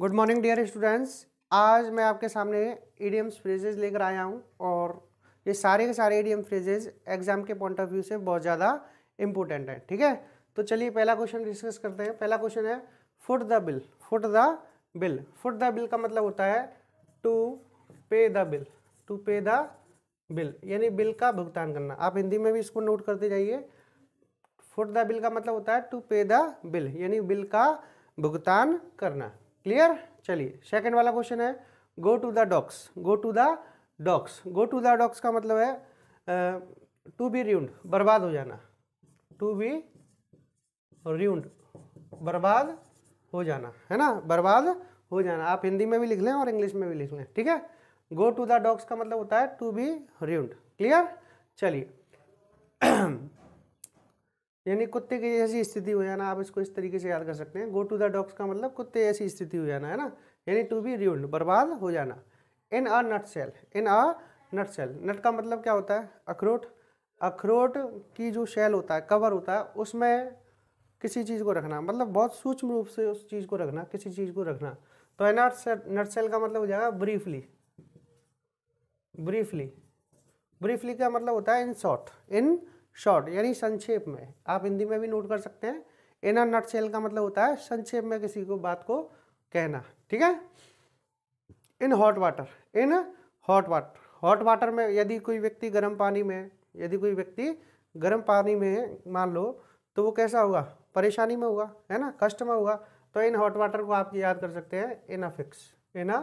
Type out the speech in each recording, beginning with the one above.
good morning dear students आज मैं आपके सामने ईडीएम्स फ्रेजेज लेकर आया हूँ और ये सारे के सारे ईडीएम फ्रेजेज एग्जाम के पॉइंट ऑफ व्यू से बहुत ज़्यादा इंपॉर्टेंट है ठीक है तो चलिए पहला क्वेश्चन डिस्कस करते हैं पहला क्वेश्चन है foot the bill foot the bill foot the bill का मतलब होता है to pay the bill to pay the bill यानी बिल का भुगतान करना आप हिंदी में भी इसको नोट करते जाइए फुट द बिल का मतलब होता है टू पे द बिल यानी बिल का भुगतान करना क्लियर चलिए सेकंड वाला क्वेश्चन है go to the docks go to the docks go to the docks का मतलब है टू बी रिउंड बर्बाद हो जाना टू बी रिउंड बर्बाद हो जाना है ना बर्बाद हो जाना आप हिंदी में भी लिख लें और इंग्लिश में भी लिख लें ठीक है गो टू द डॉक्स का मतलब होता है टू बी रिउंड क्लियर चलिए यानी कुत्ते की ऐसी स्थिति हो जाना आप इसको इस तरीके से याद कर सकते हैं गो टू द डॉग्स का मतलब कुत्ते ऐसी स्थिति हो जाना है ना यानी टू बी रिउंड बर्बाद हो जाना इन अ नट सेल इन अ नट सेल नट का मतलब क्या होता है अखरोट अखरोट की जो शेल होता है कवर होता है उसमें किसी चीज़ को रखना मतलब बहुत सूक्ष्म रूप से उस चीज़ को रखना किसी चीज़ को रखना तो एन आर सेल नट सेल का मतलब हो जाएगा ब्रीफली ब्रीफली ब्रीफली का मतलब होता है इन शॉर्ट इन शॉर्ट यानी संक्षेप में आप हिंदी में भी नोट कर सकते हैं इन नट सेल का मतलब होता है संक्षेप में किसी को बात को कहना ठीक है in hot water in hot water hot water में यदि कोई व्यक्ति गर्म पानी में यदि कोई व्यक्ति गर्म पानी में मान लो तो वो कैसा होगा परेशानी में होगा है ना कष्ट में होगा तो इन हॉट वाटर को आप याद कर सकते हैं इन a fix in a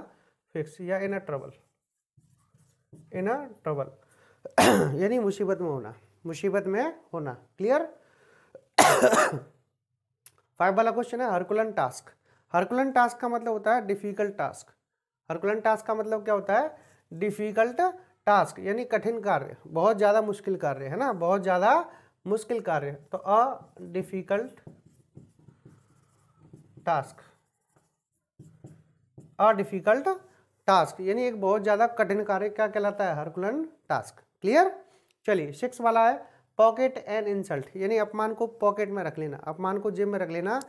fix या इन a trouble in a trouble यानी मुसीबत में होना मुसीबत में होना क्लियर फाइव वाला क्वेश्चन है हरकुलन टास्क हरकुलन टास्क का मतलब होता है डिफिकल्ट टास्क हरकुलन टास्क का मतलब क्या होता है डिफिकल्ट टास्क यानी कठिन कार्य बहुत ज़्यादा मुश्किल कार्य है ना बहुत ज़्यादा मुश्किल कार्य तो a difficult task a difficult task यानी एक बहुत ज़्यादा कठिन कार्य क्या कहलाता है हरकुलन टास्क क्लियर चलिए सिक्स वाला है पॉकेट एंड इंसल्ट यानी अपमान को पॉकेट में रख लेना अपमान को जेब में रख लेना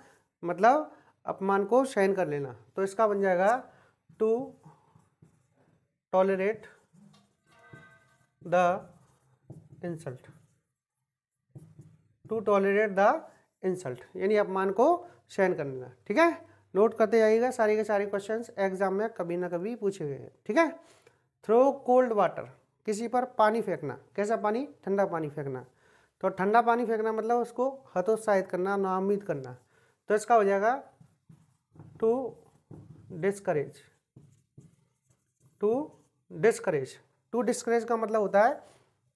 मतलब अपमान को शहन कर लेना तो इसका बन जाएगा to tolerate the insult to tolerate the insult यानी अपमान को शहन कर लेना ठीक है नोट करते जाइएगा सारे के सारे क्वेश्चंस एग्जाम में कभी ना कभी पूछे गए हैं ठीक है थ्रो कोल्ड वाटर किसी पर पानी फेंकना कैसा पानी ठंडा पानी फेंकना तो ठंडा पानी फेंकना मतलब उसको हतोत्साहित करना नामित करना तो इसका हो जाएगा to discourage to discourage to discourage का मतलब होता है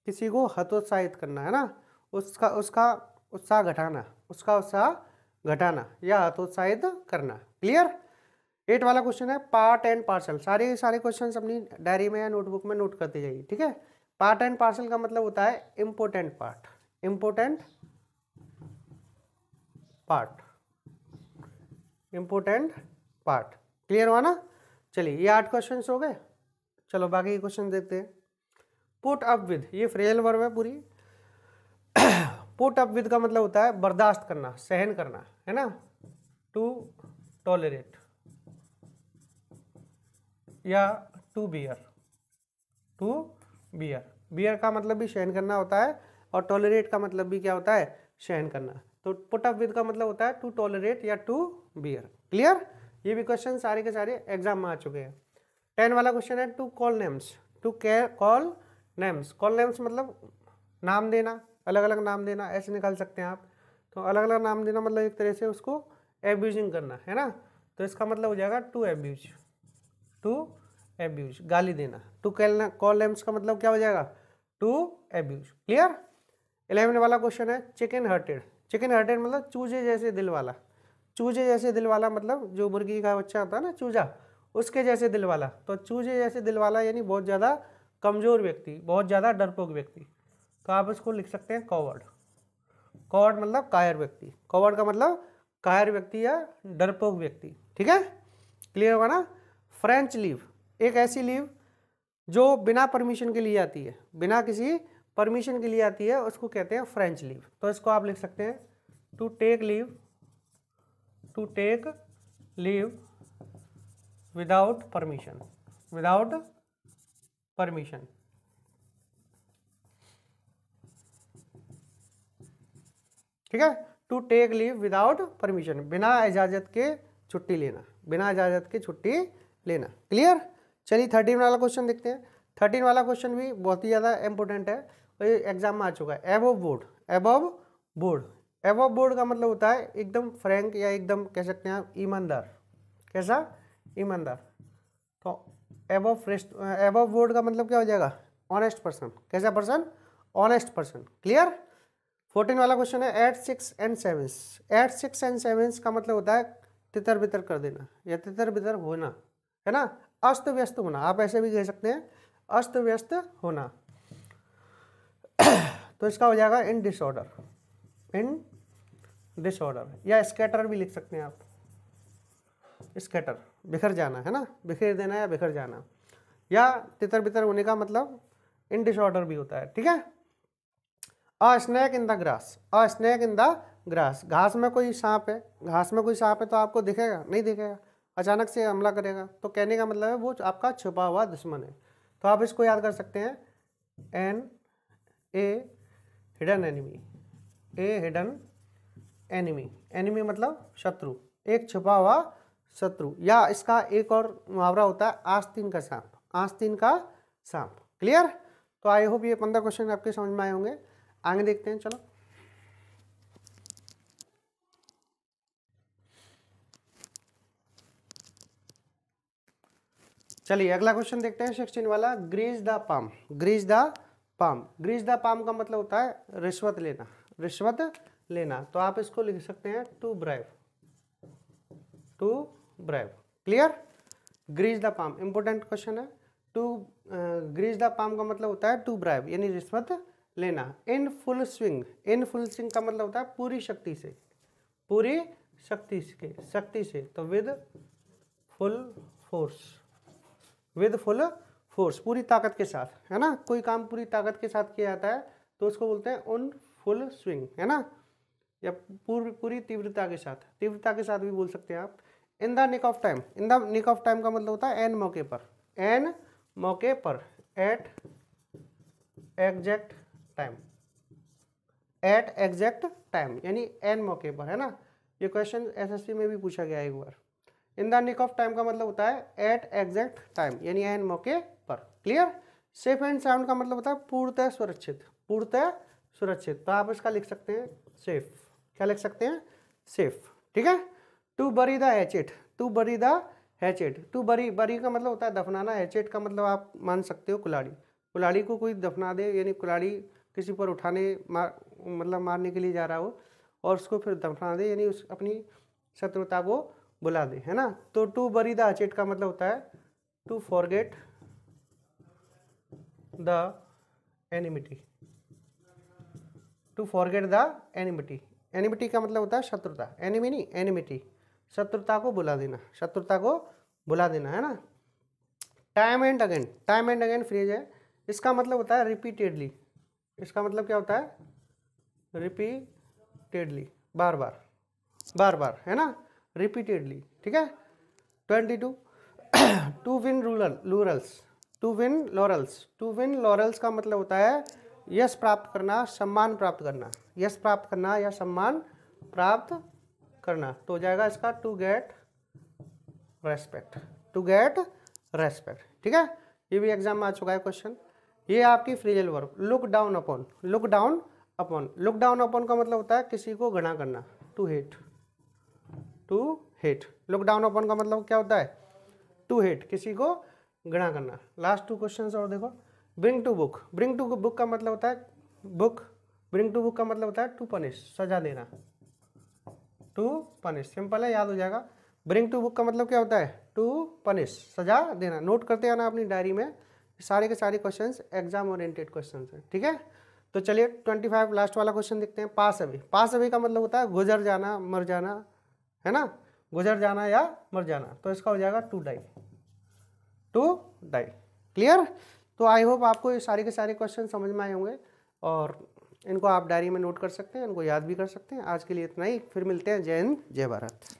किसी को हतोत्साहित करना है ना उसका उसका उत्साह घटाना उसका उत्साह घटाना या हतोत्साहित करना क्लियर एट वाला क्वेश्चन है पार्ट एंड पार्सल सारे सारे क्वेश्चन अपनी डायरी में या नोटबुक में नोट करते जाइए ठीक है पार्ट एंड पार्सल का मतलब होता है important part important part important part clear हुआ ना चलिए ये आठ क्वेश्चन हो गए चलो बाकी क्वेश्चन देखते हैं पुट अप विद ये फ्रेल वर्ब है पूरी पुट अप विद का मतलब होता है बर्दाश्त करना सहन करना है ना टू टॉलरेट या to bear to bear bear का मतलब भी सहन करना होता है और टॉलरेट का मतलब भी क्या होता है सहन करना तो पुट अप विद का मतलब होता है टू टॉलरेट या टू बियर क्लियर ये भी क्वेश्चन सारे के सारे एग्जाम में आ चुके हैं टेन वाला क्वेश्चन है to call names to call names call names मतलब नाम देना अलग अलग नाम देना ऐसे निकाल सकते हैं आप तो अलग अलग नाम देना मतलब एक तरह से उसको एब्यूजिंग करना है ना तो इसका मतलब हो जाएगा टू एब्यूज टू एब्यूज गाली देना टू कैलना कॉल एम्स का मतलब क्या हो जाएगा टू एब्यूज क्लियर इलेवन वाला क्वेश्चन है चिकन हर्टेड चिकन हर्टेड मतलब चूजे जैसे दिल वाला चूजे जैसे दिल वाला मतलब जो मुर्गी का बच्चा होता है ना चूजा उसके जैसे दिल वाला तो चूजे जैसे दिल वाला यानी बहुत ज़्यादा कमज़ोर व्यक्ति बहुत ज़्यादा डरपोक व्यक्ति तो आप इसको लिख सकते हैं कॉवर्ड कॉवर्ड मतलब कायर व्यक्ति कॉवर्ड का मतलब कायर व्यक्ति या डरपोक व्यक्ति ठीक है क्लियर होगा ना फ्रेंच लीव एक ऐसी लीव जो बिना परमिशन के लिए आती है बिना किसी परमिशन के लिए आती है उसको कहते हैं फ्रेंच लीव तो इसको आप लिख सकते हैं to take leave to take leave without permission without permission ठीक है to take leave without permission बिना इजाजत के छुट्टी लेना बिना इजाजत के छुट्टी लेना क्लियर चलिए थर्टीन वाला क्वेश्चन देखते हैं थर्टीन वाला क्वेश्चन भी बहुत ही ज़्यादा इंपॉर्टेंट है ये एग्जाम में आ चुका है above board above board above board का मतलब होता है एकदम फ्रैंक या एकदम कह सकते हैं आप ईमानदार कैसा ईमानदार तो एबव फ्रेस्ट एबव बोर्ड का मतलब क्या हो जाएगा ऑनेस्ट पर्सन कैसा person honest person clear fourteen वाला क्वेश्चन है at six and sevens at six and sevens का मतलब होता है तितर बितर कर देना या तितर बितर होना है ना अस्त व्यस्त होना आप ऐसे भी कह सकते हैं अस्त व्यस्त होना तो इसका हो जाएगा इन डिसऑर्डर इन डिसऑर्डर या स्कैटर भी लिख सकते हैं आप स्कैटर बिखर जाना है ना बिखर देना या बिखर जाना या तितर बितर होने का मतलब इन डिसऑर्डर भी होता है ठीक है a snake in the grass a snake in the grass घास में कोई सांप है घास में कोई सांप है तो आपको दिखेगा नहीं दिखेगा अचानक से हमला करेगा तो कहने का मतलब है वो आपका छुपा हुआ दुश्मन है तो आप इसको याद कर सकते हैं an a hidden enemy a hidden enemy enemy मतलब शत्रु एक छुपा हुआ शत्रु या इसका एक और मुहावरा होता है आस्तीन का सांप आस्तीन का सांप क्लियर तो आई होप ये पंद्रह क्वेश्चन आपके समझ में आए होंगे आगे देखते हैं चलो चलिए अगला क्वेश्चन देखते हैं सिक्सटीन वाला grease the palm grease the palm grease the palm का मतलब होता है रिश्वत लेना रिश्वत लेना तो आप इसको लिख सकते हैं to bribe to bribe clear grease the palm important question है टू ग्रीज द पाम का मतलब होता है टू ब्राइव यानी रिश्वत लेना in full swing in full swing का मतलब होता है पूरी शक्ति से पूरी शक्ति के शक्ति से तो with full force with full force पूरी ताकत के साथ है ना कोई काम पूरी ताकत के साथ किया जाता है तो उसको बोलते हैं ऑन फुल स्विंग है ना या पूरी पूरी तीव्रता के साथ तीव्रता के साथ भी बोल सकते हैं आप in the nick of time in the nick of time का मतलब होता है एन मौके पर एन मौके पर at exact time at exact time यानी एन मौके पर है ना ये क्वेश्चन एसएससी में भी पूछा गया है एक बार in the nick of time का मतलब होता है एट एग्जैक्ट टाइम यानी एन मौके पर क्लियर सेफ एंड साउंड का मतलब होता है पूर्णतः सुरक्षित पूर्णतः सुरक्षित तो आप इसका लिख सकते हैं सेफ क्या लिख सकते हैं सेफ ठीक है to bury the hatchet to bury the hatchet to bury bury का मतलब होता है दफनाना हैचेट का मतलब आप मान सकते हो कुलाड़ी कुलाड़ी को कोई दफना दे यानी कुलाड़ी किसी पर उठाने मार मतलब मारने के लिए जा रहा हो और उसको फिर दफना दे यानी उस अपनी शत्रुता को बुला दे है ना तो टू बरी द अचेट का मतलब होता है to forget the enmity to forget the enmity enmity का मतलब होता है शत्रुता एनिमी नहीं एनिमिटी शत्रुता को बुला देना शत्रुता को बुला देना है ना time and again time and again phrase है इसका मतलब होता है रिपीटेडली इसका मतलब क्या होता है रिपीटेडली बार बार बार बार है ना रिपीटेडली ठीक है twenty two win rural laurels to win laurels to win laurels का मतलब होता है यश प्राप्त करना सम्मान प्राप्त करना यश प्राप्त करना या सम्मान प्राप्त करना तो हो जाएगा इसका to get respect to get respect ठीक है ये भी एग्जाम में आ चुका है क्वेश्चन ये आपकी phrasal verb look down upon look down upon look down upon का मतलब होता है किसी को घना करना to hate to hit look down upon का मतलब क्या होता है टू हिट किसी को घृणा करना लास्ट टू क्वेश्चन और देखो bring to book bring to book का मतलब होता है बुक ब्रिंग टू बुक का मतलब होता है टू पनिश सजा देना टू पनिश सिंपल है याद हो जाएगा ब्रिंग टू बुक का मतलब क्या होता है टू पनिश सजा देना नोट करते आना अपनी डायरी में सारे के सारे क्वेश्चंस एग्जाम ओरिएंटेड क्वेश्चन हैं ठीक है तो चलिए ट्वेंटी फाइव लास्ट वाला क्वेश्चन देखते हैं पास अभी पास अभी का मतलब होता है गुजर जाना मर जाना है ना गुजर जाना या मर जाना तो इसका हो जाएगा to die to die clear तो आई होप आपको ये सारे के सारे क्वेश्चन समझ में आए होंगे और इनको आप डायरी में नोट कर सकते हैं इनको याद भी कर सकते हैं आज के लिए इतना ही फिर मिलते हैं जय हिंद जय भारत